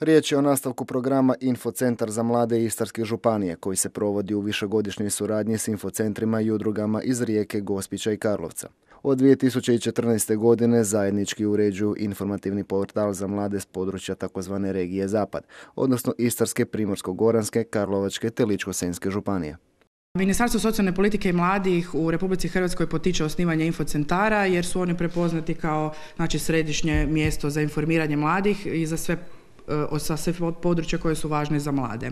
Riječ je o nastavku programa Infocentar za mlade Istarske županije koji se provodi u višegodišnjoj suradnji s infocentrima i udrugama iz Rijeke, Gospića i Karlovca. Od 2014. godine zajednički uređuju informativni portal za mlade s područja tzv. regije Zapad, odnosno Istarske, Primorsko-Goranske, Karlovačke te Ličko-Senjske županije. Ministarstvo socijalne politike i mladih u Republici Hrvatskoj potiče osnivanje infocentara jer su oni prepoznati kao znači, središnje mjesto za informiranje mladih i za sve E, sa područja koje su važne za mlade. E,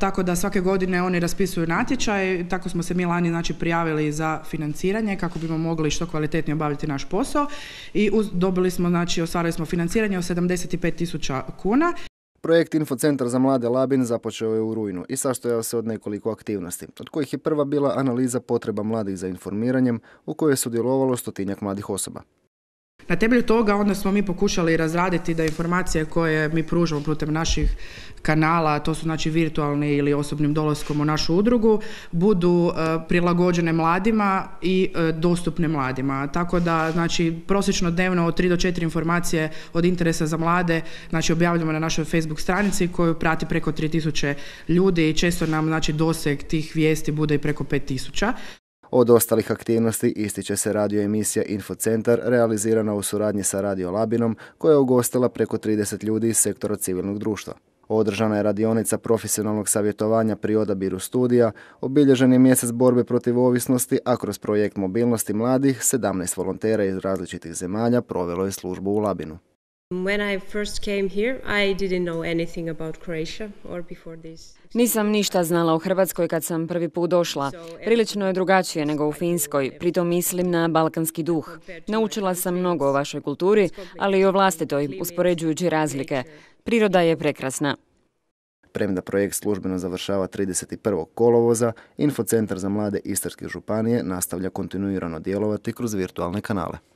tako da svake godine oni raspisuju natječaj, tako smo se mi lani znači, prijavili za financiranje kako bismo mogli što kvalitetnije obaviti naš posao i dobili smo, znači ostvarili smo financiranje od 75 tisuća kuna. Projekt Infocentar za mlade Labin započeo je u rujnu i sastojao se od nekoliko aktivnosti, od kojih je prva bila analiza potreba mladih za informiranjem u kojoj je sudjelovalo stotinjak mladih osoba. Na temelju toga onda smo mi pokušali razraditi da informacije koje mi pružamo putem naših kanala, to su znači virtualni ili osobnim dolaskom u našu udrugu, budu e, prilagođene mladima i e, dostupne mladima. Tako da znači prosječno dnevno od 3 do 4 informacije od interesa za mlade znači objavljamo na našoj Facebook stranici koju prati preko 3000 ljudi i često nam znači doseg tih vijesti bude i preko 5000. Od ostalih aktivnosti ističe se radio emisija Infocentar realizirana u suradnji sa Radio Labinom koja je ugostila preko 30 ljudi iz sektora civilnog društva. Održana je radionica profesionalnog savjetovanja pri odabiru studija, obilježen je mjesec borbe protiv ovisnosti, a kroz projekt mobilnosti mladih 17 volontera iz različitih zemalja provelo je službu u Labinu. When I first came here, I didn't know anything about Croatia or before this. Nisam ništa znala o Hrvatskoj kad sam prvi put došla. Prilično je drugačije nego u Finskoj, pritom mislim na balkanski duh. Naučila sam mnogo o vašoj kulturi, ali i o vlastitoj, uspoređujući razlike. Priroda je prekrasna. Premda projekt službeno završava 31. kolovoza, Infocentar za mlade Istarske županije nastavlja kontinuirano djelovati kroz virtualne kanale.